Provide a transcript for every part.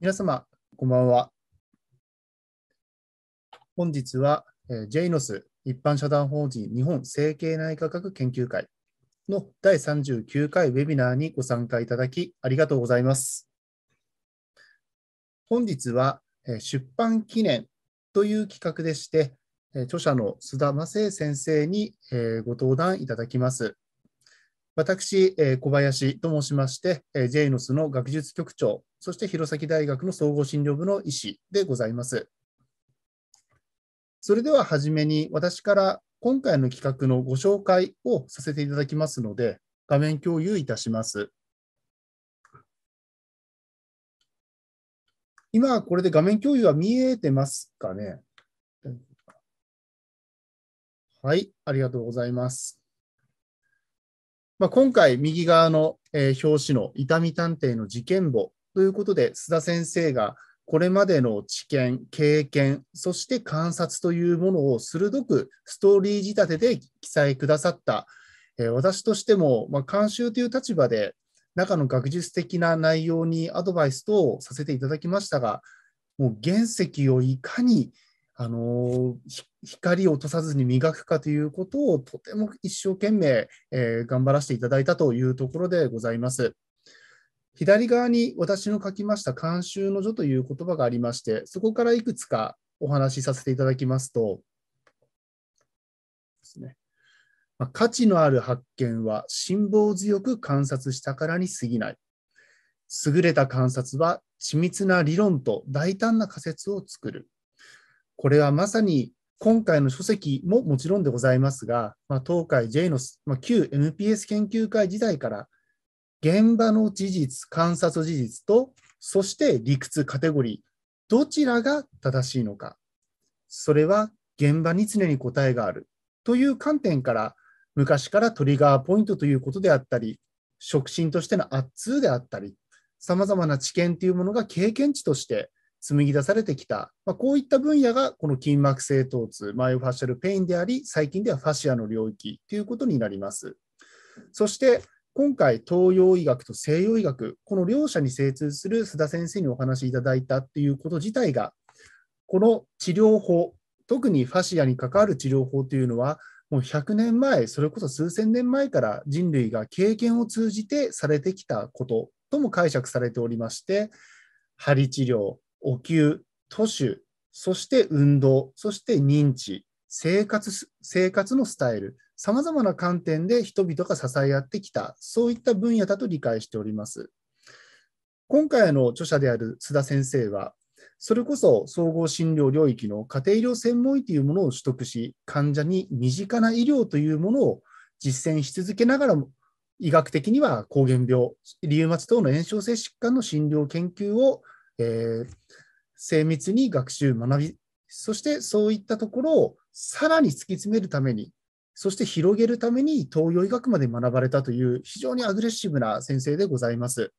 皆様、こんばんは。本日は、えー、JNOS 一般社団法人日本整形内科学研究会の第39回ウェビナーにご参加いただきありがとうございます。本日は、えー、出版記念という企画でして、えー、著者の須田正生先生に、えー、ご登壇いただきます。私、小林と申しまして、ジェイノスの学術局長、そして弘前大学の総合診療部の医師でございます。それでは初めに私から今回の企画のご紹介をさせていただきますので、画面共有いたします。今、これで画面共有は見えてますかねはい、ありがとうございます。まあ、今回、右側の、えー、表紙の痛み探偵の事件簿ということで、須田先生がこれまでの知見、経験、そして観察というものを鋭くストーリー仕立てで記載くださった、えー、私としても、まあ、監修という立場で、中の学術的な内容にアドバイス等をさせていただきましたが、もう原石をいかにあの光を落とさずに磨くかということをとても一生懸命、えー、頑張らせていただいたというところでございます。左側に私の書きました「慣習の序」という言葉がありましてそこからいくつかお話しさせていただきますとですねまあ、価値のある発見は辛抱強く観察したからに過ぎない。優れた観察は緻密な理論と大胆な仮説を作る。これはまさに今回の書籍ももちろんでございますが、まあ、東海 J の、まあ、旧 MPS 研究会時代から現場の事実、観察事実と、そして理屈、カテゴリー、どちらが正しいのか、それは現場に常に答えがあるという観点から、昔からトリガーポイントということであったり、触診としての圧通であったり、さまざまな知見というものが経験値として紡ぎ出されてきた、まあ、こういった分野がこの筋膜性疼痛、マイオファシャルペインであり、最近ではファシアの領域ということになります。そして今回、東洋医学と西洋医学、この両者に精通する須田先生にお話しいただいたということ自体が、この治療法、特にファシアに関わる治療法というのは、もう100年前、それこそ数千年前から人類が経験を通じてされてきたこととも解釈されておりまして、針治療、お灸、徒手、そして運動、そして認知、生活生活のスタイル、さまざまな観点で人々が支え合ってきた、そういった分野だと理解しております。今回の著者である須田先生は、それこそ総合診療領域の家庭医療専門医というものを取得し、患者に身近な医療というものを実践し続けながらも、医学的には膠原病、リウマチ等の炎症性疾患の診療研究をえー、精密に学習、学び、そしてそういったところをさらに突き詰めるために、そして広げるために東洋医学まで学ばれたという非常にアグレッシブな先生でございます。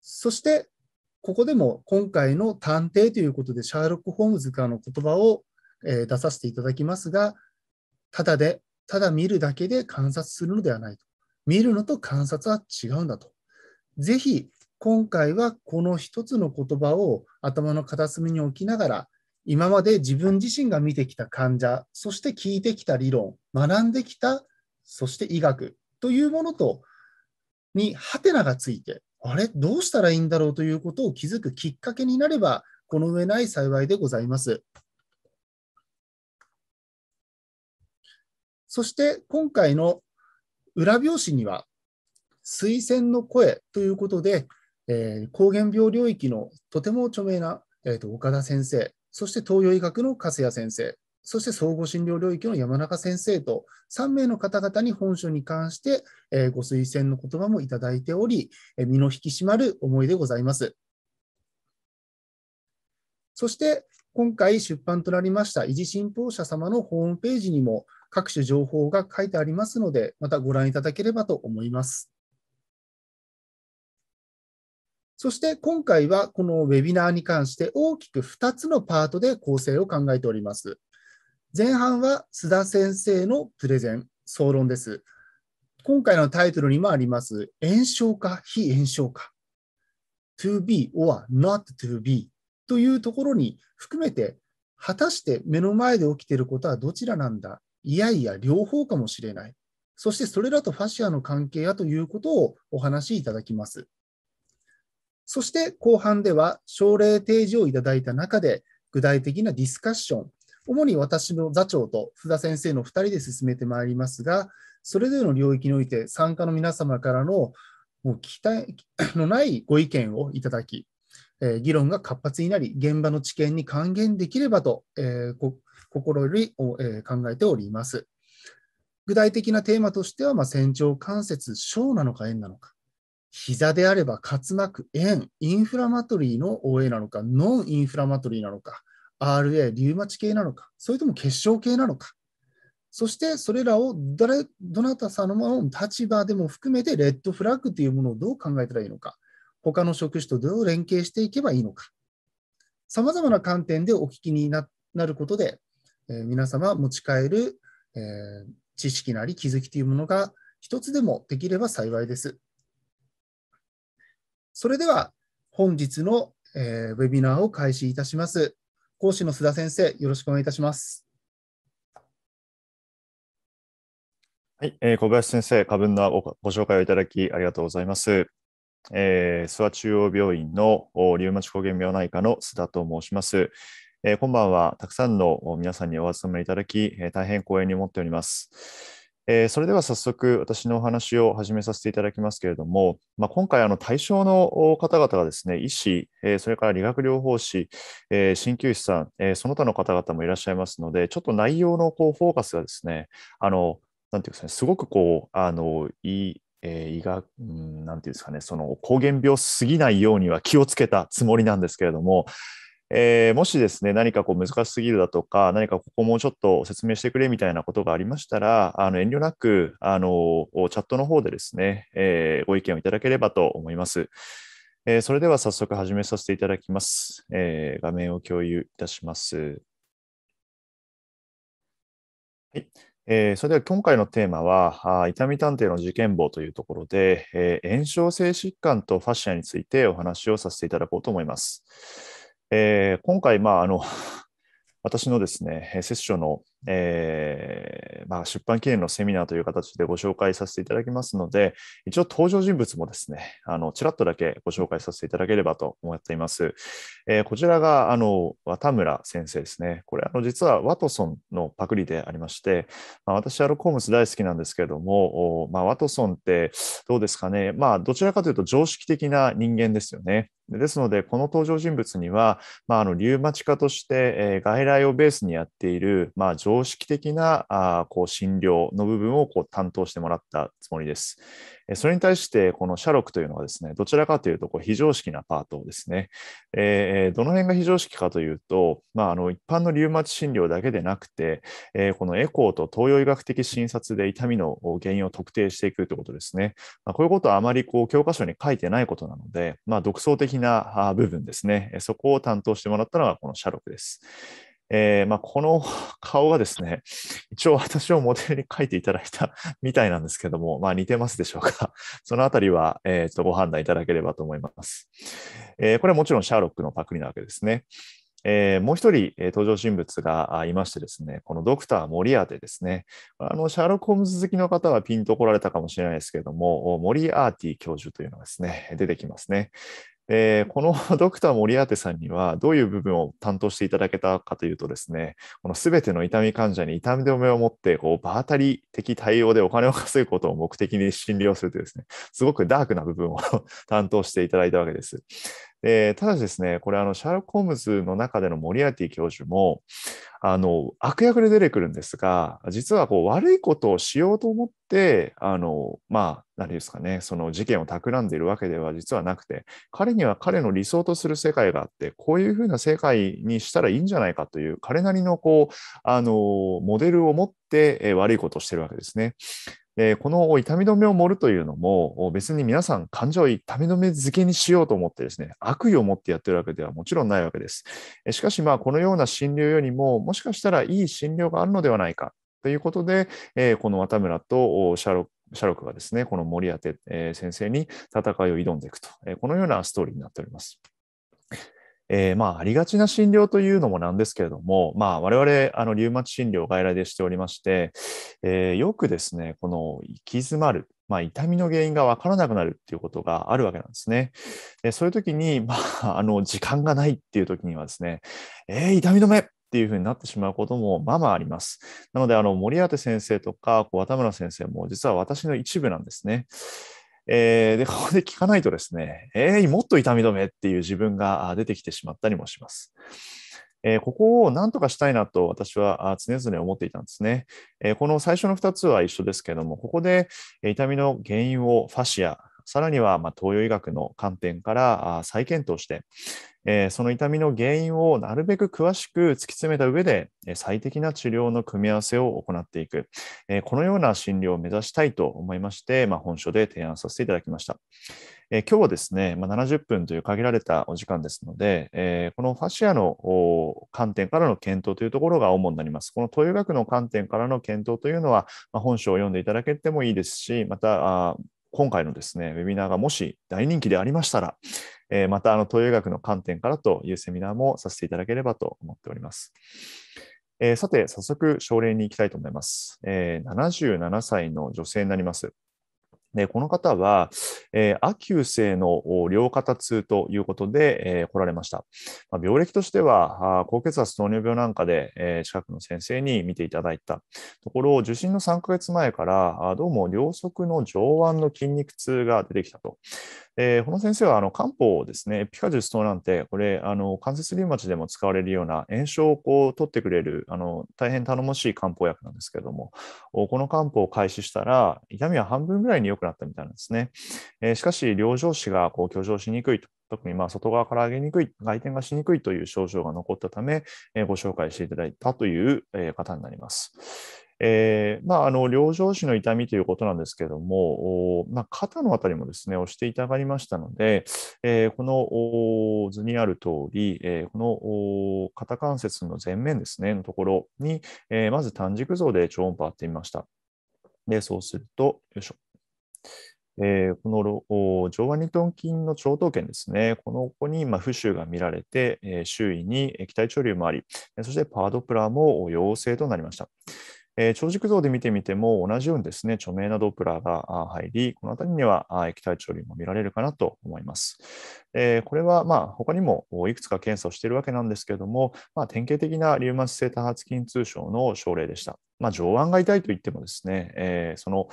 そして、ここでも今回の探偵ということで、シャーロック・ホームズからの言葉を出させていただきますが、ただで、ただ見るだけで観察するのではないと。見るのと観察は違うんだと。ぜひ今回はこの一つの言葉を頭の片隅に置きながら、今まで自分自身が見てきた患者、そして聞いてきた理論、学んできた、そして医学というものと、にハテナがついて、あれ、どうしたらいいんだろうということを気づくきっかけになれば、この上ない幸いでございます。そして今回の裏表紙には、推薦の声ということで、えー、膠原病領域のとても著名な、えーと、と岡田先生、そして東洋医学の粕谷先生、そして総合診療領域の山中先生と3名の方々に本書に関して、えー、ご推薦の言葉もいただいており、えー、身の引き締まる思いでございます。そして今回出版となりました維持新報社様のホームページにも各種情報が書いてありますので、またご覧いただければと思います。そして今回はこのウェビナーに関して大きく2つのパートで構成を考えております。前半は須田先生のプレゼン、総論です。今回のタイトルにもあります、炎症か非炎症か、to be or not to be というところに含めて、果たして目の前で起きていることはどちらなんだいやいや、両方かもしれない。そしてそれらとファシアの関係やということをお話しいただきます。そして後半では症例提示をいただいた中で具体的なディスカッション、主に私の座長と福田先生の2人で進めてまいりますが、それぞれの領域において参加の皆様からのもう期待 のないご意見をいただき、え議論が活発になり、現場の知見に還元できればと、え心より、え考えております。具体的なテーマとしては、まあ、船長関節、小なのか円なのか、膝であれば滑膜炎、インフラマトリーの OA なのか、ノンインフラマトリーなのか、RA、リウマチ系なのか、それとも結晶系なのか、そしてそれらを誰どなた様の立場でも含めてレッドフラッグというものをどう考えたらいいのか、他の職種とどう連携していけばいいのか、さまざまな観点でお聞きになることで、えー、皆様持ち帰る、えー、知識なり気づきというものが一つでもできれば幸いです。それでは本日の、えー、ウェビナーを開始いたします。講師の須田先生、よろしくお願いいたします。はい、えー、小林先生、過分なごご紹介をいただきありがとうございます。えー、諏訪中央病院のおリウマチ膠原病内科の須田と申します。えー、こんばんは。たくさんの皆さんにお集まりいただき、えー、大変光栄に思っております。えー、それでは早速、私のお話を始めさせていただきますけれども、まあ、今回、対象の方々がですね、医師、えー、それから理学療法士、えー、鍼灸師さん、えー、その他の方々もいらっしゃいますので、ちょっと内容のこうフォーカスがですね、あのなんていうんですかね、すごくこう、あのいいえー、医学、うなんていうんですかね、その膠原病すぎないようには気をつけたつもりなんですけれども、えー、もしですね、何かこう難しすぎるだとか、何かここもうちょっと説明してくれみたいなことがありましたら、あの遠慮なくあのチャットの方でですね、えー、ご意見をいただければと思います。えー、それでは早速始めさせていただきます。え画面を共有いたします。はい、えー、それでは今回のテーマはあ、痛み探偵の事件簿というところで、え炎症性疾患とファシアについてお話をさせていただこうと思います。えー、今回、まああの、私のですね、セッションのえー、まあ、出版記念のセミナーという形でご紹介させていただきますので、一応登場人物もですね、あのちらっとだけご紹介させていただければと思っています。えー、こちらがあの渡村先生ですね。これ、あの実はワトソンのパクリでありまして、まあ、私、アロコームス大好きなんですけれども、まあ、ワトソンってどうですかね、まあ、どちらかというと常識的な人間ですよね。ですので、この登場人物には、まあ、あのリウマチ化として、えー、外来をベースにやっている、まあ、常常識的なあこう診療の部分をこう担当してもらったつもりです。それに対して、この社録というのはですね、どちらかというとこう非常識なパートですね。えー、どの辺が非常識かというと、まあ、あの一般のリウマチ診療だけでなくて、えー、このエコーと東洋医学的診察で痛みの原因を特定していくということですね。まあ、こういうことはあまりこう教科書に書いてないことなので、まあ、独創的な部分ですね、そこを担当してもらったのがこの社録です。えーまあ、この 顔がですね、一応私をモデルに描いていただいたみたいなんですけども、まあ、似てますでしょうか。そのあたりは、えー、とご判断いただければと思います。えー、これはもちろんシャーロックのパクリなわけですね。えー、もう一人、えー、登場人物がいましてですね、このドクター・モリアーテですね。あの、シャーロック・ホームズ好きの方はピンと来られたかもしれないですけども、モリアーティ教授というのがですね、出てきますね。で、この ドクターモリアーテさんには、どういう部分を担当していただけたかというとですね、このすべての痛み患者に痛み止めを持って、こう、場当たり的対応でお金を稼ぐことを目的に診療するというですね、すごくダークな部分を 担当していただいたわけです。でただですね、これあの、シャーロック・ホームズの中でのモリアーティ教授も、あの悪役で出てくるんですが、実はこう悪いことをしようと思って、あのまあ、何ですかね、その事件を企んでいるわけでは実はなくて、彼には彼の理想とする世界があって、こういうふうな世界にしたらいいんじゃないかという、彼なりのこうあのモデルを持って悪いことをしてるわけですね。えー、この痛み止めを盛るというのも、別に皆さん感情を痛み止め付けにしようと思ってですね、悪意を持ってやってるわけではもちろんないわけです。しかし、まあ、このような診療よりも、もしかしたらいい診療があるのではないかということで、えー、この渡村とシャロックシャロックがですね、この森当先生に戦いを挑んでいくと、このようなストーリーになっております。えー、まあ、ありがちな診療というのもなんですけれども、まあ、我々、あの、リウマチ診療外来でしておりまして、えー、よくですね、この、行き詰まる、まあ、痛みの原因が分からなくなるっていうことがあるわけなんですね。でそういう時に、まあ、あの、時間がないっていう時にはですね、えー、痛み止めっていうふうになってしまうこともまあまああります。なので、あの、森当先生とか、こう、渡村先生も実は私の一部なんですね。えー、で、ここで聞かないとですね、えー、もっと痛み止めっていう自分が出てきてしまったりもします。えー、ここを何とかしたいなと私は常々思っていたんですね。えー、この最初の2つは一緒ですけども、ここで痛みの原因をファシア、さらにはま東洋医学の観点から再検討して、えその痛みの原因をなるべく詳しく突き詰めた上で、最適な治療の組み合わせを行っていく、えこのような診療を目指したいと思いまして、ま本書で提案させていただきました。え今日はですね、ま70分という限られたお時間ですので、えこのファシアの観点からの検討というところが主になります。この東洋学の観点からの検討というのは、ま本書を読んでいただけてもいいですし、また、今回のですね、ウェビナーがもし大人気でありましたら、えー、またあの東洋医学の観点からというセミナーもさせていただければと思っております。えー、さて、早速、症例に行きたいと思います。えー、77歳の女性になります。でこの方は、えー、アキ性の両肩痛ということで、えー、来られました。まあ、病歴としては、高血圧、糖尿病なんかで、えー、近くの先生に見ていただいたところ、受診の3ヶ月前から、あどうも両側の上腕の筋肉痛が出てきたと。えー、この先生はあの漢方ですね、ピカジュス糖なんて、これあの、関節リウマチでも使われるような炎症をこう取ってくれるあの、大変頼もしい漢方薬なんですけれども、この漢方を開始したら、痛みは半分ぐらいによくなったみたいなんですね。えー、しかし、両上肢がこう居上しにくいと。特にまあ外側から上げにくい、外転がしにくいという症状が残ったため、えー、ご紹介していただいたという、えー、方になります。えーまあ、あの両上肢の痛みということなんですけれども、まあ、肩のあたりもですね押していただきましたので、えー、この図にある通り、えー、この肩関節の前面ですねのところに、えー、まず短軸像で超音波を当てみました。でそうすると、よいしょ。えー、この上腕二頭筋の超頭腱ですね、このここにま浮腫が見られて、えー、周囲に液体潮流もあり、そしてパワードプラーも陽性となりました。えー、超軸像で見てみても同じようにですね、著名なドプラーが入り、この辺りには液体潮流も見られるかなと思います。えー、これはまあ他にもいくつか検査をしているわけなんですけれども、まあ、典型的なリウマチ性多発筋痛症の症例でした。まあ、上腕が痛いといってもですね、えー、その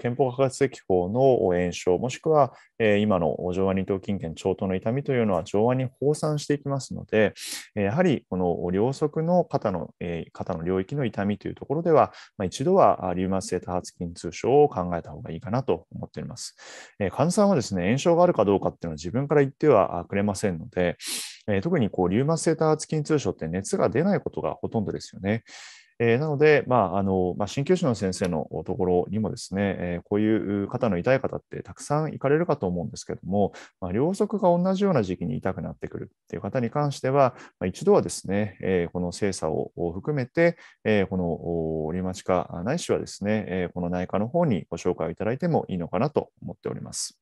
憲法化学的法の炎症、もしくは、えー、今の上腕二頭筋腱長頭の痛みというのは上腕に放散していきますので、やはりこの両側の肩の、え肩の領域の痛みというところでは、まあ、一度はリウマチ性多発筋痛症を考えた方がいいかなと思っております。え患者さんはですね、炎症があるかどうかっていうのは自分から言ってはくれませんので、え特にこうリウマチ性多発筋痛症って熱が出ないことがほとんどですよね。えー、なので、まああのまあ、鍼灸師の先生のところにもですね、えー、こういう肩の痛い方ってたくさん行かれるかと思うんですけども、まあ、両足が同じような時期に痛くなってくるっていう方に関しては、まあ、一度はですね、えー、この精査を含めて、えー、このリマチ科ないしはですね、えー、この内科の方にご紹介をいただいてもいいのかなと思っております。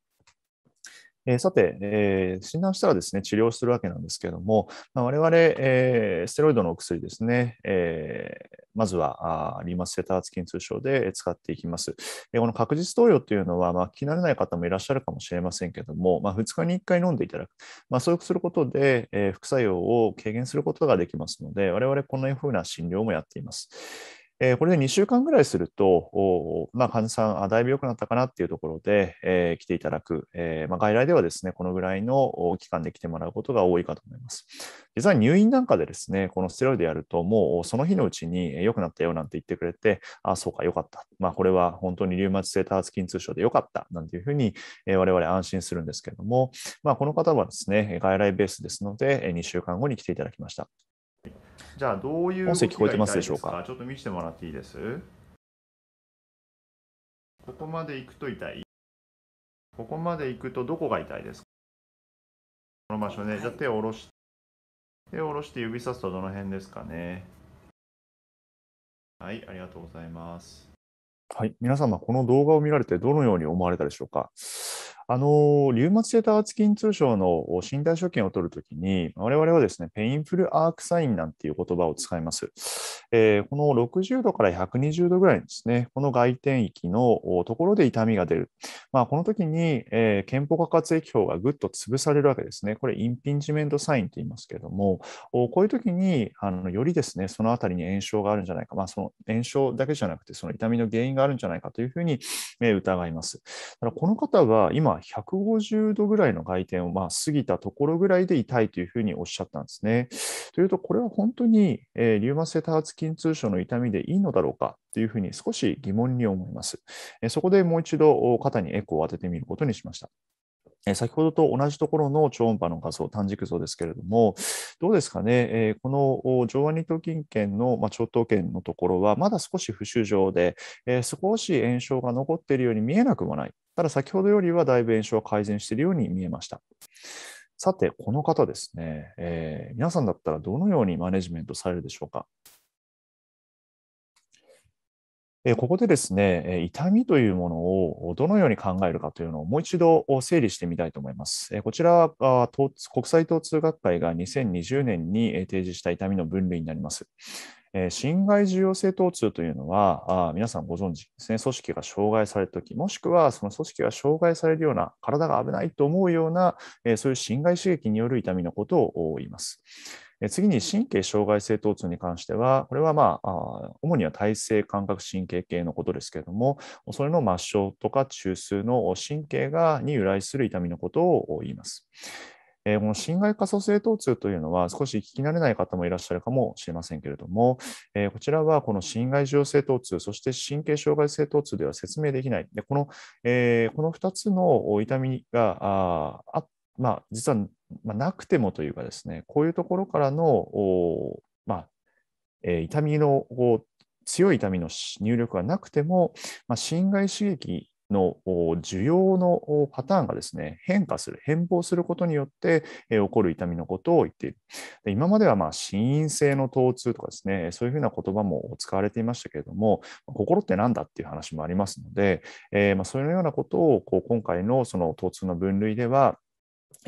えさて、えー、診断したらですね、治療するわけなんですけれども、まあ、我々、えー、ステロイドのお薬ですね、えー、まずはあリーマス・セターツキン通称で使っていきます。えこの確実投与というのは、まあ、聞きれない方もいらっしゃるかもしれませんけれども、まあ、2日に1回飲んでいただく、まあ、そうすることで、え副作用を軽減することができますので、我々こなふうな診療もやっています。えー、これで2週間ぐらいすると、まあ、患者さんあ、だいぶ良くなったかなっていうところで、えー、来ていただく、えーまあ、外来ではですね、このぐらいの期間で来てもらうことが多いかと思います。実は入院なんかでですね、このステロイドやると、もうその日のうちに良くなったよなんて言ってくれて、あ、そうか、良かった。まあ、これは本当にリウマチ性多発筋痛症で良かったなんていうふうに、えー、我々安心するんですけれども、まあ、この方はですね、外来ベースですので、2週間後に来ていただきました。じゃあ、どういう音声聞こえてますでしょうか。ちょっと見せてもらっていいですここまで行くと痛いここまで行くとどこが痛いですかこの場所ね、じゃあ手を下ろして、手を下ろして指さすとどの辺ですかね。はい、ありがとうございます。はい、皆様、この動画を見られてどのように思われたでしょうか。あの、リウマチ性多発筋痛症の身体所見を取るときに、我々はですね、ペインフルアークサインなんていう言葉を使います。えー、この60度から120度ぐらいですね、この外転域のところで痛みが出る。まあ、この時に、えー、憲法下滑液表がぐっと潰されるわけですね。これ、インピンジメントサインと言いますけれども、こういう時に、あのよりですね、そのあたりに炎症があるんじゃないか、まあ、その炎症だけじゃなくて、その痛みの原因があるんじゃないかというふうに、え疑います。だからこの方は今150度ぐらいの回転をまあ過ぎたところぐらいで痛いというふうにおっしゃったんですね。というと、これは本当に、えー、リウマ性多発筋痛症の痛みでいいのだろうかというふうに少し疑問に思います。えー、そこでもう一度肩にエコーを当ててみることにしました。え先ほどと同じところの超音波の画像、短軸像ですけれども、どうですかね、えこの上腕二頭筋圏の、まあ、長頭圏のところは、まだ少し不腫状で、え少し炎症が残っているように見えなくもない。ただ、先ほどよりはだいぶ炎症は改善しているように見えました。さて、この方ですね、えー、皆さんだったらどのようにマネジメントされるでしょうか。ここでですね、痛みというものをどのように考えるかというのをもう一度整理してみたいと思います。こちらは国際疼痛学会が2020年に提示した痛みの分類になります。侵害重要性疼痛というのは、皆さんご存知ですね、組織が障害されるとき、もしくはその組織が障害されるような、体が危ないと思うような、そういう侵害刺激による痛みのことを言います。次に神経障害性疼痛に関しては、これはまあ、主には体性感覚神経系のことですけれども、それの末梢とか中枢の神経がに由来する痛みのことを言います。この心外可塑性疼痛というのは少し聞き慣れない方もいらっしゃるかもしれませんけれども、こちらはこの心外受容性疼痛、そして神経障害性疼痛では説明できない。でこのこの2つの痛みがあってまあ、実は、まなくてもというかですね、こういうところからの、まえ痛みの強い痛みの入力がなくても、まあ、侵害刺激の需要のパターンがですね変化する、変貌することによって起こる痛みのことを言っている。で今まではまあ心因性の疼痛とかですね、そういうふうな言葉も使われていましたけれども、心って何だっていう話もありますので、えー、まあそのようなことをこう今回のその疼痛の分類では、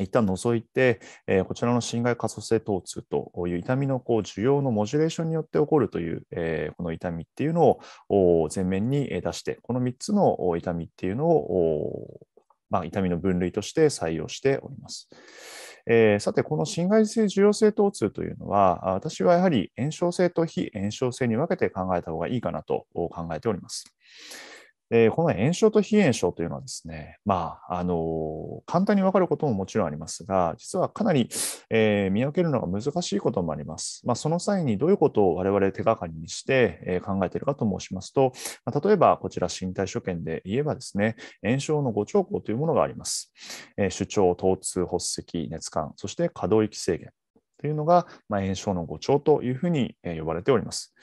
一旦除いて、えー、こちらの侵害可塑性疼痛という痛みのこう需要のモジュレーションによって起こるという、えー、この痛みっていうのを前面に出して、この3つの痛みっていうのを、まあ、痛みの分類として採用しております。えー、さて、この侵害性受容性疼痛というのは、私はやはり炎症性と非炎症性に分けて考えた方がいいかなと考えております。えー、この炎症と非炎症というのはですね、まあ、あの簡単に分かることももちろんありますが、実はかなり、えー、見分けるのが難しいこともあります。まあ、その際にどういうことを我々手がかりにして、えー、考えているかと申しますと、まあ、例えばこちら身体所見で言えばですね、炎症の5兆候というものがあります。え主張、疼痛、発石、熱感、そして可動域制限というのが、ま炎症の5兆というふうに呼ばれております。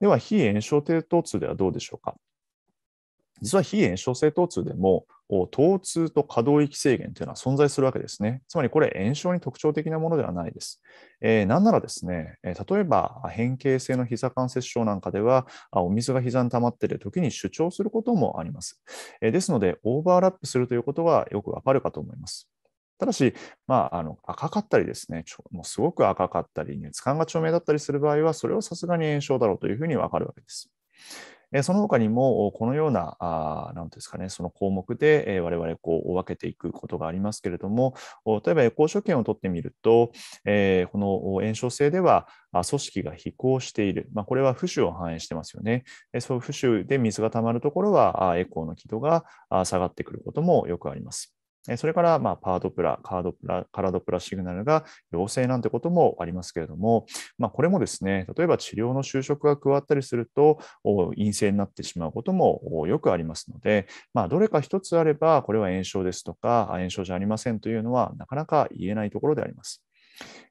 では、非炎症低疼痛ではどうでしょうか。実は非炎症性疼痛でも疼痛と可動域制限というのは存在するわけですね。つまりこれ炎症に特徴的なものではないです。えー、なんならですね、例えば変形性の膝関節症なんかではお水が膝に溜まっている時に主張することもあります。えー、ですのでオーバーラップするということがよくわかるかと思います。ただし、まあ、あの赤かったりですね、もうすごく赤かったり、熱感が著名だったりする場合は、それはさすがに炎症だろうというふうにわかるわけです。その他にも、このような、何ですかね、その項目で我々こう分けていくことがありますけれども、例えば、エコー所見を取ってみると、えこの炎症性では、組織が飛行している。まあ、これは浮腫を反映してますよね。そういう浮腫で水が溜まるところは、エコーの軌道が下がってくることもよくあります。それから、まあ、パードプラ、カードプラ、カラドプラシグナルが陽性なんてこともありますけれども、まあ、これもですね、例えば治療の就職が加わったりすると、陰性になってしまうこともよくありますので、まあ、どれか一つあれば、これは炎症ですとか、炎症じゃありませんというのは、なかなか言えないところであります。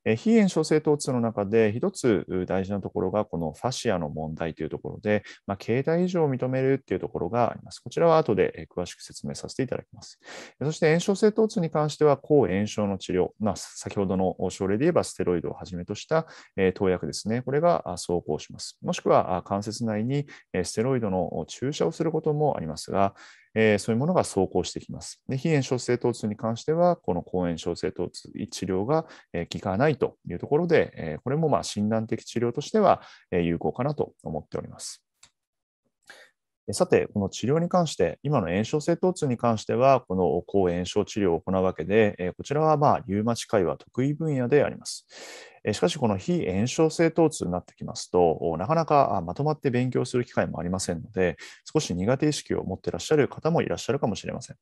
え非炎症性疼痛の中で一つ大事なところがこのファシアの問題というところで、まあ、携帯異常を認めるというところがあります。こちらは後で詳しく説明させていただきます。そして炎症性疼痛に関しては抗炎症の治療、まあ、先ほどの症例で言えばステロイドをはじめとした投薬ですね、これが走行します。もしくは関節内にステロイドの注射をすることもありますが、えー、そういうものが走行してきます。で非炎症性疼痛に関しては、この抗炎症性疼痛治療が、え効かないというところで、えこれもま診断的治療としては、え有効かなと思っております。さて、この治療に関して、今の炎症性疼痛に関しては、この抗炎症治療を行うわけで、こちらはまリウマチ会は得意分野であります。しかし、この非炎症性疼痛になってきますと、なかなかまとまって勉強する機会もありませんので、少し苦手意識を持っていらっしゃる方もいらっしゃるかもしれません。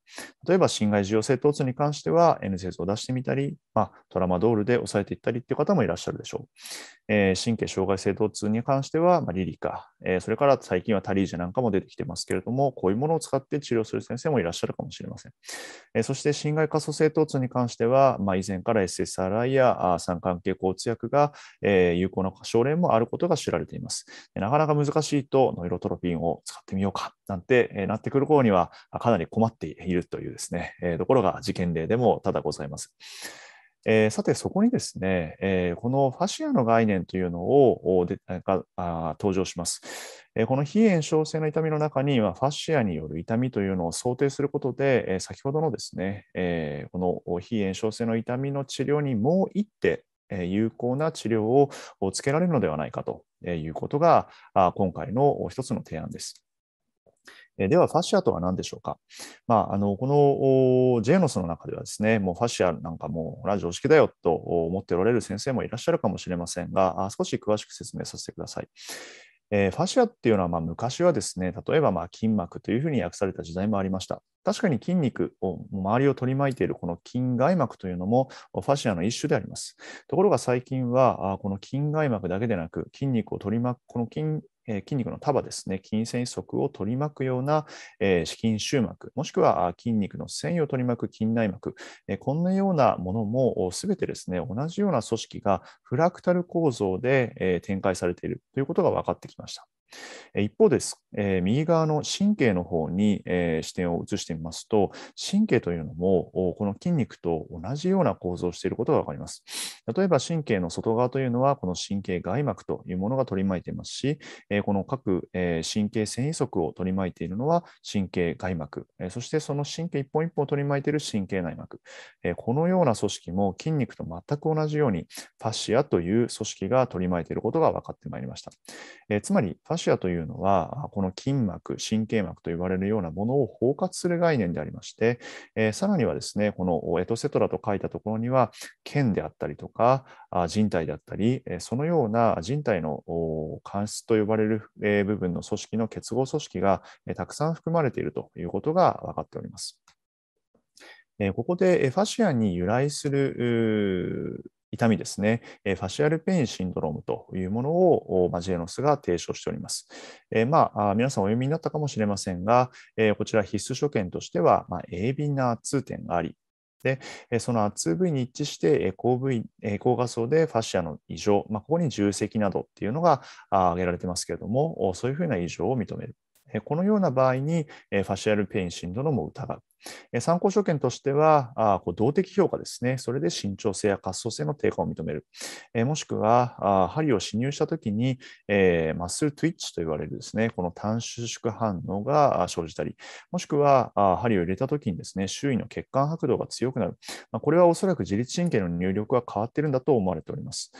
例えば、侵害受容性疼痛に関しては、N s を出してみたり、まあ、トラマドールで抑えていったりっていう方もいらっしゃるでしょう。えー、神経障害性疼痛に関しては、まあ、リリカ、えー、それから最近はタリージェなんかも出てきてますけれども、こういうものを使って治療する先生もいらっしゃるかもしれません。えー、そして、侵害可塑性疼痛に関しては、まあ、以前から SSRI や三関係交通節が、えー、有効な症例もあることが知られています。なかなか難しいとノイロトロピンを使ってみようかなんて、えー、なってくる頃にはかなり困っているというですね、えー、ところが事件例でもただございます。えー、さて、そこにですね、えー、このファシアの概念というのをでがあ登場します。えー、この非炎症性の痛みの中には、ファシアによる痛みというのを想定することで、え先ほどのですね、えこの非炎症性の痛みの治療にもう一手有効な治療をつけられるのではないかということが、今回の一つの提案です。では、ファシアとは何でしょうか。まあ、あのこの JNOS の中ではですね、もうファシアなんかもう常識だよと思っておられる先生もいらっしゃるかもしれませんが、少し詳しく説明させてください。えー、ファシアっていうのはまあ昔はですね、例えばまあ筋膜というふうに訳された時代もありました。確かに筋肉を周りを取り巻いているこの筋外膜というのもファシアの一種であります。ところが最近はこの筋外膜だけでなく筋肉を取り巻くこの筋え筋肉の束ですね、筋繊維束を取り巻くような、えー、筋終膜、もしくは筋肉の繊維を取り巻く筋内膜、えこんなようなものも全てですね、同じような組織がフラクタル構造で、え展開されているということが分かってきました。一方です、えー、右側の神経の方に、えー、視点を移してみますと、神経というのもこの筋肉と同じような構造をしていることが分かります。例えば神経の外側というのは、この神経外膜というものが取り巻いていますし、えー、この各、え神経繊維束を取り巻いているのは神経外膜、えそしてその神経一本一本を取り巻いている神経内膜、えこのような組織も筋肉と全く同じように、ファシアという組織が取り巻いていることが分かってまいりました。えつまり、ファシアというのは、この筋膜、神経膜と言われるようなものを包括する概念でありまして、えー、さらにはですね、このエトセトラと書いたところには、腱であったりとか、人体であったり、そのような人体の関質と呼ばれる部分の組織の結合組織がたくさん含まれているということが分かっております。ここでファシアに由来する痛みですね、ファシアルペインシンドロームというものをマジエノスが提唱しております。まあ、皆さんお読みになったかもしれませんが、こちら必須所見としては、まあ、鋭敏な痛点があり、でその圧部位に一致して高部位、高画素でファシアの異常、まあ、ここに重積などっていうのが挙げられてますけれども、そういうふうな異常を認める。このような場合にファシアルペインシンドロームを疑う。参考証券としては、動的評価ですね、それで慎重性や滑走性の低下を認める、もしくは針を侵入したときに、マッスルトゥイッチと言われるですね、この短収縮反応が生じたり、もしくは針を入れたときにですね、周囲の血管拍動が強くなる、これはおそらく自律神経の入力が変わっているんだと思われております。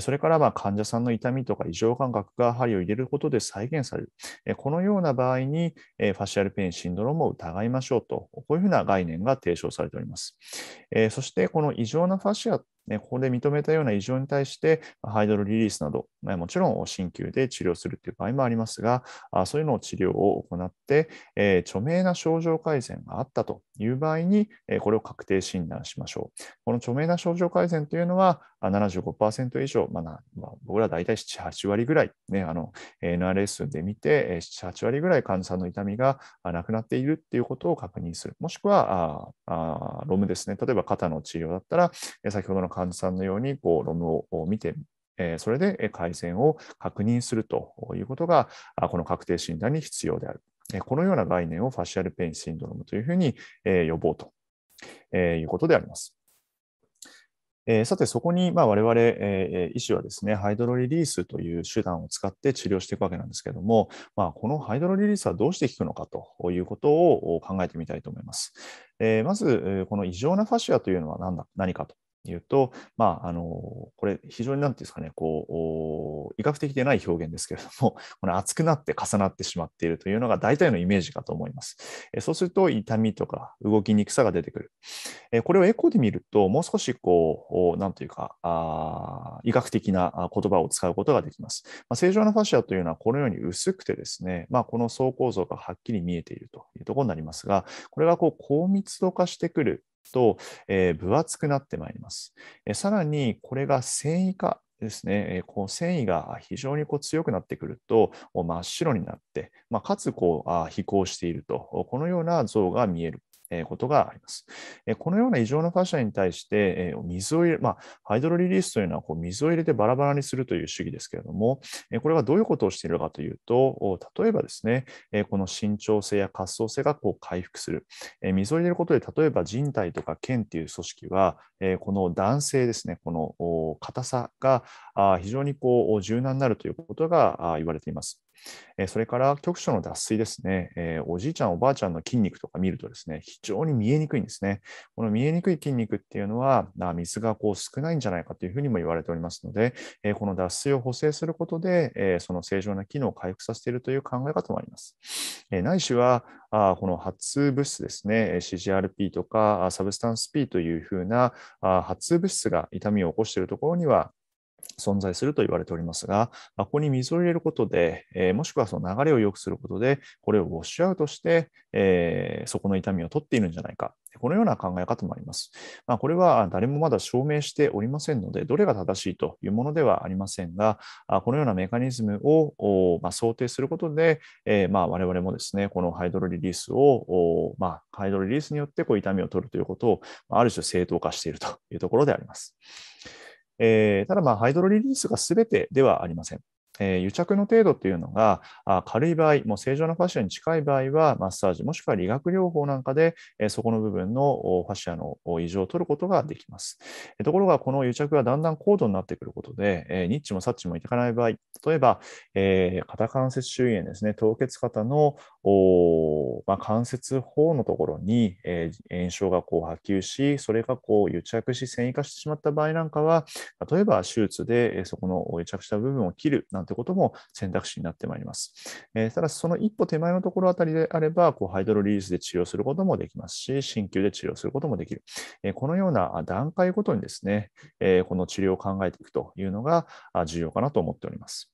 それから患者さんの痛みとか異常感覚が針を入れることで再現される、このような場合にファシアルペインシンドロームを疑いましょうと、こういうふうな概念が提唱されております。えー、そして、この異常なファシアっね、ここで認めたような異常に対して、ハイドロリリースなど、もちろん鍼灸で治療するという場合もありますが、そういうのを治療を行って、え著名な症状改善があったという場合に、えこれを確定診断しましょう。この著名な症状改善というのは、75%以上、まあまあ、僕ら大体7、8割ぐらい、ね、あの NRS で見て、7、8割ぐらい患者さんの痛みがなくなっているということを確認する。もしくは、ああロムですね、例えば肩の治療だったら、先ほどの患者さんのようにこうロムを見て、えそれで改善を確認するということが、この確定診断に必要である。このような概念をファシャルペインシンドロームというふうに呼ぼうということであります。えさて、そこに、ま我々、え医師はですね、ハイドロリリースという手段を使って治療していくわけなんですけども、まあ、このハイドロリリースはどうして効くのかということを考えてみたいと思います。えまず、この異常なファシアというのは何だ何かというと、まあ、あのこれ、非常になんていうんですかね、こう医学的でない表現ですけれども、この熱くなって重なってしまっているというのが大体のイメージかと思います。えそうすると、痛みとか動きにくさが出てくる。えこれをエコーで見ると、もう少しこう、なんというか、あ医学的な言葉を使うことができます。まあ、正常なファシアというのは、このように薄くてですね、まあ、この層構造がはっきり見えているというところになりますが、これがこう高密度化してくると、えー、分厚くなってまいります。えー、さらにこれが繊維化ですね、えこう繊維が非常にこう強くなってくると真っ白になって、まあ、かつこうあ飛行しているとこのような像が見えることがあります。このような異常な他者に対して、水を入れ、まあ、ハイドロリリースというのはこう水を入れてバラバラにするという主義ですけれども、これはどういうことをしているかというと、例えばですね、この慎重性や滑走性がこう回復する。水を入れることで、例えば人体とか腱という組織は、この男性ですね、この硬さが非常にこう柔軟になるということが言われています。えそれから局所の脱水ですね、えおじいちゃん、おばあちゃんの筋肉とか見るとですね、非常に見えにくいんですね。この見えにくい筋肉っていうのは、な水がこう少ないんじゃないかというふうにも言われておりますので、えこの脱水を補正することで、えその正常な機能を回復させているという考え方もあります。えないしはあ、この発物質ですね、CGRP とかサブスタンス P というふうな発物質が痛みを起こしているところには、存在すると言われておりますが、ここに水を入れることで、えもしくはその流れを良くすることで、これをウォッシュアウトして、えそこの痛みを取っているんじゃないか、このような考え方もあります。まあ、これは誰もまだ証明しておりませんので、どれが正しいというものではありませんが、このようなメカニズムをま想定することで、えま我々もですね、このハイドロリリースを、まハイドロリリースによってこう痛みを取るということを、ある種正当化しているというところであります。えー、ただ、まあ、ハイドロリリースが全てではありません。えー、癒着の程度っていうのがあ軽い場合、もう正常なファシアに近い場合は、マッサージもしくは理学療法なんかで、えー、そこの部分のファシアの異常を取ることができます。えー、ところが、この癒着がだんだん高度になってくることで、えー、ニッチもサッチもいかない場合、例えば、えー、肩関節周囲炎ですね、凍結肩のおまあ、関節包のところに、えー、炎症がこう波及し、それがこう癒着し、繊維化してしまった場合なんかは、例えば手術で、えー、そこの癒着した部分を切るなんてことも選択肢になってまいります。えー、ただ、その一歩手前のところあたりであれば、こうハイドロリリースで治療することもできますし、鍼灸で治療することもできる。えー、このような段階ごとにですね、えー、この治療を考えていくというのが重要かなと思っております。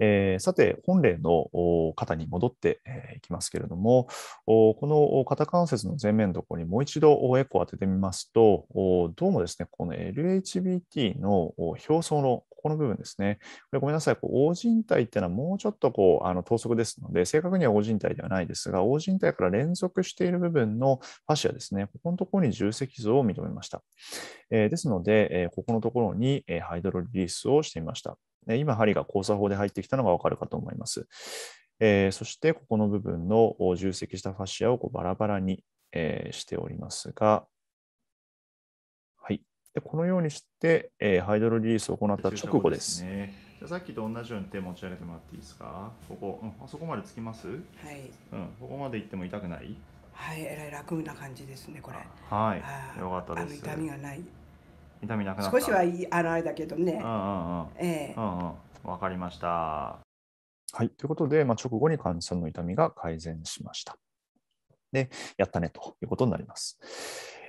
えー、さて、本例の肩に戻っていきますけれども、この肩関節の前面のところにもう一度エコを当ててみますと、どうもですね、この LHBT の表層のここの部分ですね、これごめんなさい、こう大帯っていうのはもうちょっとこうあの等速ですので、正確には大人帯ではないですが、大人帯から連続している部分のファシアですね、ここのところに重積像を認めました。えー、ですので、えー、ここのところにハイドロリリースをしてみました。ね、今、針が交差法で入ってきたのがわかるかと思います。えー、そして、ここの部分の重積したファシアをこうバラバラに、えー、しておりますが、はい、でこのようにして、えー、ハイドロリリースを行った直後です。ですね、じゃさっきと同じように手持ち上げてもらっていいですかここ、うん、あそこまでつきますはい、うん。ここまで行っても痛くないはい、えらい楽な感じですね、これ。はい、よかったです。痛みがない。痛みなくなった少しはいあのあれだけどね。うん、わかりました。はい。ということで、まあ、直後に患者さんの痛みが改善しました。で、やったねということになります。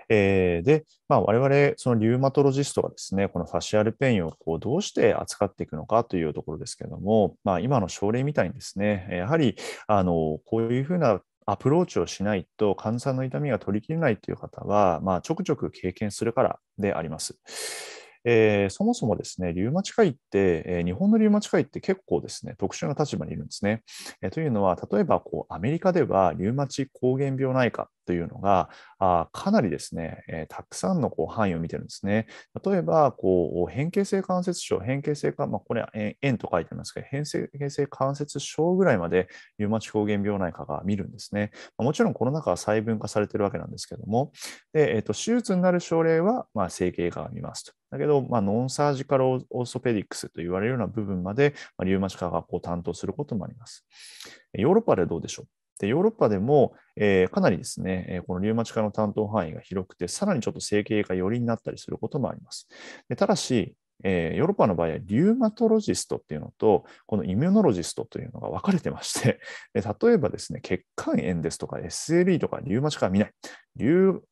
えー、で、まあ、我々、そのリウマトロジストがですね、このファシアルペインをこうどうして扱っていくのかというところですけれども、まあ、今の症例みたいにですね、やはりあのこういうふうなアプローチをしないと患者さんの痛みが取りきれないという方は、まあ、ちょくちょく経験するからであります。えー、そもそもですね、リウマチ科医って、えー、日本のリウマチ科医って結構ですね、特殊な立場にいるんですね。えー、というのは、例えばこうアメリカではリウマチ抗原病内科というのが、あかなりですね、えー、たくさんのこう範囲を見てるんですね。例えば、こう変形性関節症、変形性関、まあ、これは円と書いてますけど、変形性関節症ぐらいまでリウマチ抗原病内科が見るんですね。まもちろんこの中は細分化されてるわけなんですけども、でえーと、手術になる症例は、まあ、整形外科が見ますと。だけど、まあ、ノンサージカルオーソペディクスと言われるような部分まで、まあ、リウマチ科がこう担当することもあります。ヨーロッパではどうでしょうでヨーロッパでも、えー、かなりですね、えこのリウマチ科の担当範囲が広くて、さらにちょっと整形が寄りになったりすることもあります。でただし、えー、ヨーロッパの場合はリウマトロジストっていうのと、このイミュノロジストというのが分かれてまして、例えばですね、血管炎ですとか s l b とかリウマチ科は見ない。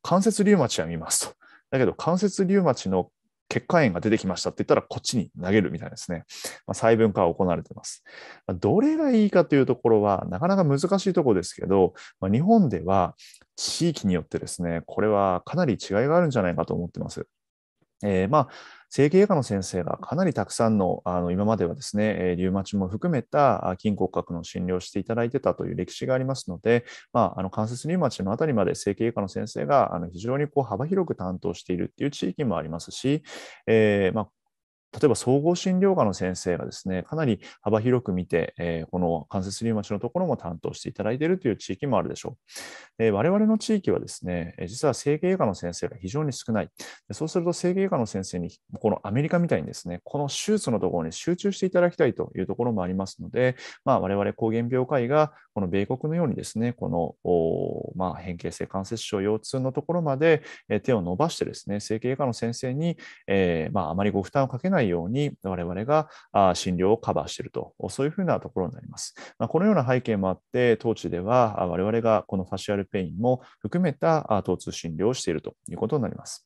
関節リウマチは見ますと。だけど関節リウマチの血管炎が出てきましたって言ったら、こっちに投げるみたいですね。まあ、細分化は行われています。まあ、どれがいいかというところは、なかなか難しいところですけど、まあ、日本では地域によってですね、これはかなり違いがあるんじゃないかと思ってます。えー、まあ整形外科の先生がかなりたくさんのあの今まではですね、リウマチも含めた筋骨格の診療をしていただいてたという歴史がありますので、まあ、あの関節リウマチのあたりまで整形外科の先生があの非常にこう幅広く担当しているっていう地域もありますし、えー、まあ、例えば総合診療科の先生がですね、かなり幅広く見て、えー、この関節リウマチのところも担当していただいているという地域もあるでしょう。えー、我々の地域はですね、実は整形外科の先生が非常に少ない。そうすると整形外科の先生に、このアメリカみたいにですね、この手術のところに集中していただきたいというところもありますので、まあ、我々抗原病科医がこの米国のようにですね、この、まあ、変形性関節症、腰痛のところまで手を伸ばしてですね、整形外科の先生に、えーまあ、あまりご負担をかけないないように我々が診療をカバーしていると、そういうふうなところになります。まあ、このような背景もあって、当地では我々がこのファシアルペインも含めた疼痛診療をしているということになります。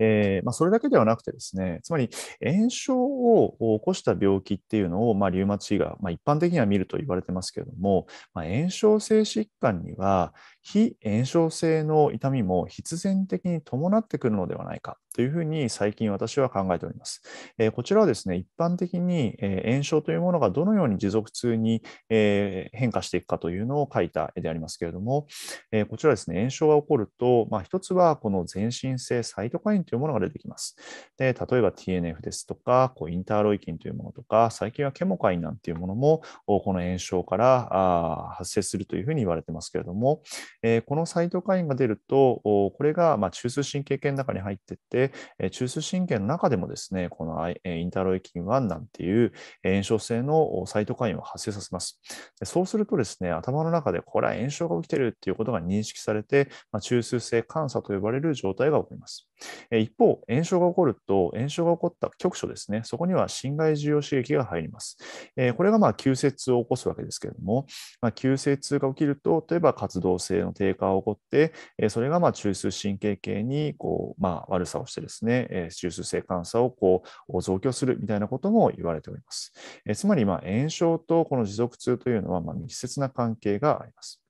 えー、まあ、それだけではなくてですね、つまり炎症を起こした病気っていうのを、まあ、リウマチが、まあ、一般的には見ると言われてますけれども、ま炎症性疾患には非炎症性の痛みも必然的に伴ってくるのではないかというふうに最近私は考えております。えこちらはですね、一般的に、え炎症というものがどのように持続痛に、え変化していくかというのを書いた絵でありますけれども、えこちらですね、炎症が起こると、まあ、一つはこの全身性サイトカインというものが出てきます。で例えば TNF ですとか、こうインターロイキンというものとか、最近はケモカインなんていうものも、この炎症からあ発生するというふうに言われてますけれども、えー、このサイトカインが出ると、これがま中枢神経系の中に入っていって、え中枢神経の中でもですね、このインターロイキン1なんていう炎症性のサイトカインを発生させます。そうするとですね、頭の中でこれは炎症が起きてるっていうことが認識されて、ま中枢性感作と呼ばれる状態が起こります。一方、炎症が起こると、炎症が起こった局所ですね、そこには侵害需要刺激が入ります。これがまあ急性痛を起こすわけですけれども、まあ、急性痛が起きると、例えば活動性の低下が起こって、えそれがまあ中枢神経系にこう、まあ、悪さをしてですね、え中枢性感差をこう増強するみたいなことも言われております。えつまりまあ炎症とこの持続痛というのはまあ密接な関係があります。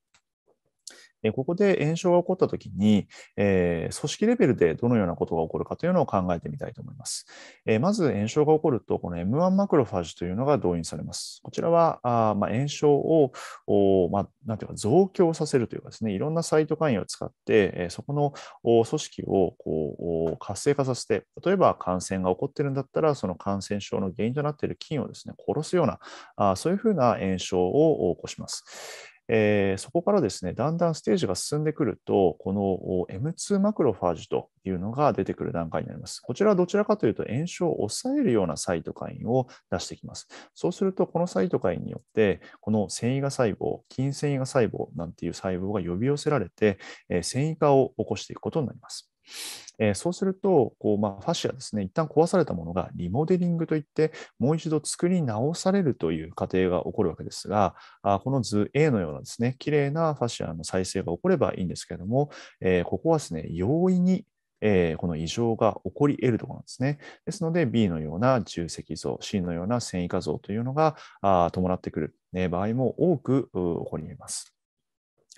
えここで炎症が起こったときに、えー、組織レベルでどのようなことが起こるかというのを考えてみたいと思います。えまず炎症が起こると、この M1 マクロファージというのが動員されます。こちらはあ、まあ、炎症をお、まあ、なんていうか増強させるというかですね、いろんなサイトカインを使って、えそこのお組織をこう活性化させて、例えば感染が起こってるんだったら、その感染症の原因となっている菌をですね、殺すような、あそういうふうな炎症を起こします。えー、そこからですね、だんだんステージが進んでくると、この M2 マクロファージというのが出てくる段階になります。こちらはどちらかというと、炎症を抑えるようなサイトカインを出してきます。そうすると、このサイトカインによって、この繊維が細胞、筋繊維が細胞なんていう細胞が呼び寄せられて、えー、繊維化を起こしていくことになります。えー、そうすると、こうまあ、ファシアですね、一旦壊されたものがリモデリングといって、もう一度作り直されるという過程が起こるわけですが、あこの図 A のようなですね、綺麗なファシアの再生が起こればいいんですけれども、えー、ここはですね、容易にえー、この異常が起こり得るところなんですね。ですので、B のような重積像、C のような繊維化像というのが伴ってくる、ね、場合も多く起こり得ます。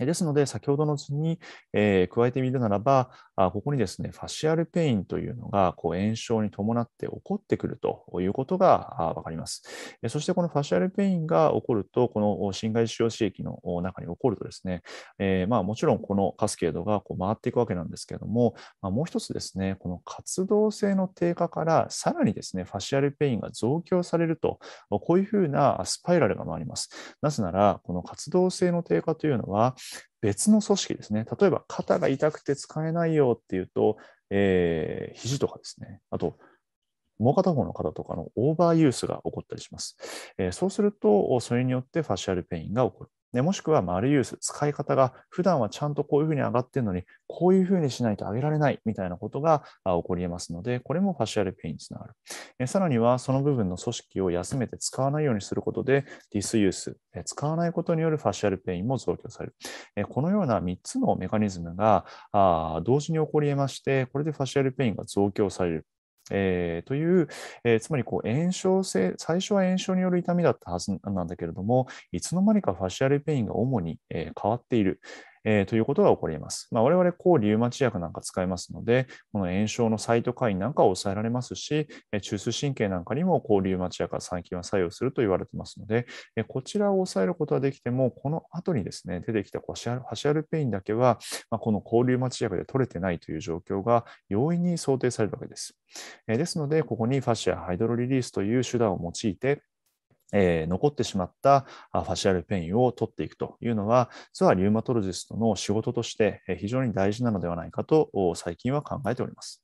ですので、先ほどの図に、えー、加えてみるならば、あここにですね、ファシアルペインというのがこう炎症に伴って起こってくるということが分かります。そしてこのファシアルペインが起こると、この侵害腫瘍刺激の中に起こるとですね、えー、まあ、もちろんこのカスケードがこう回っていくわけなんですけれども、まあ、もう一つですね、この活動性の低下からさらにですね、ファシアルペインが増強されると、こういうふうなスパイラルが回ります。なぜなら、この活動性の低下というのは、別の組織ですね、例えば肩が痛くて使えないよっていうと、えー、肘とかですね、あと、もう片方の方とかのオーバーユースが起こったりします。えー、そうすると、それによってファシャルペインが起こる。ね、もしくはマルユース、使い方が普段はちゃんとこういうふうに上がってるのに、こういうふうにしないと上げられないみたいなことが起こり得ますので、これもファシアルペインにつながる。えさらには、その部分の組織を休めて使わないようにすることで、ディスユース、え使わないことによるファシアルペインも増強される。えこのような3つのメカニズムがあ同時に起こり得まして、これでファシアルペインが増強される。えー、という、えー、つまりこう炎症性、最初は炎症による痛みだったはずなんだけれども、いつの間にかファシアルペインが主に、えー、変わっている、えー、ということが起こります。まあ、我々、抗リウマチ薬なんか使いますので、この炎症のサイトカインなんかを抑えられますし、え中枢神経なんかにも抗リウマチ薬が最近は作用すると言われてますので、えこちらを抑えることはできても、この後にですね、出てきたハシアルペインだけは、まあ、この抗リウマチ薬で取れてないという状況が容易に想定されるわけです。えですので、ここにファシアハイドロリリースという手段を用いて、えー、残ってしまったファシアルペインを取っていくというのは、実はリウマトロジストの仕事として非常に大事なのではないかと最近は考えております。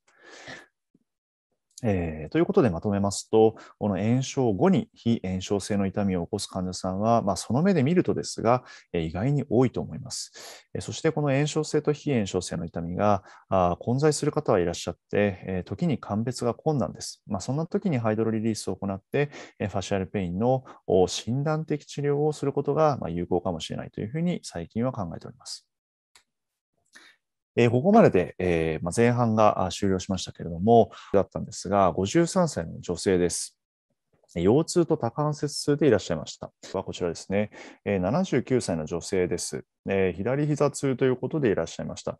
えー、ということでまとめますと、この炎症後に非炎症性の痛みを起こす患者さんは、まあ、その目で見るとですが、えー、意外に多いと思います。えー、そしてこの炎症性と非炎症性の痛みがあ混在する方はいらっしゃって、え時に鑑別が困難です。まあ、そんな時にハイドロリリースを行って、えファシアルペインの診断的治療をすることが、ま有効かもしれないというふうに最近は考えております。えー、ここまでで、えー、まあ、前半が終了しましたけれども、だったんですが、53歳の女性です。腰痛と多関節痛でいらっしゃいました。はこちらですね、79歳の女性です。左膝痛ということでいらっしゃいました。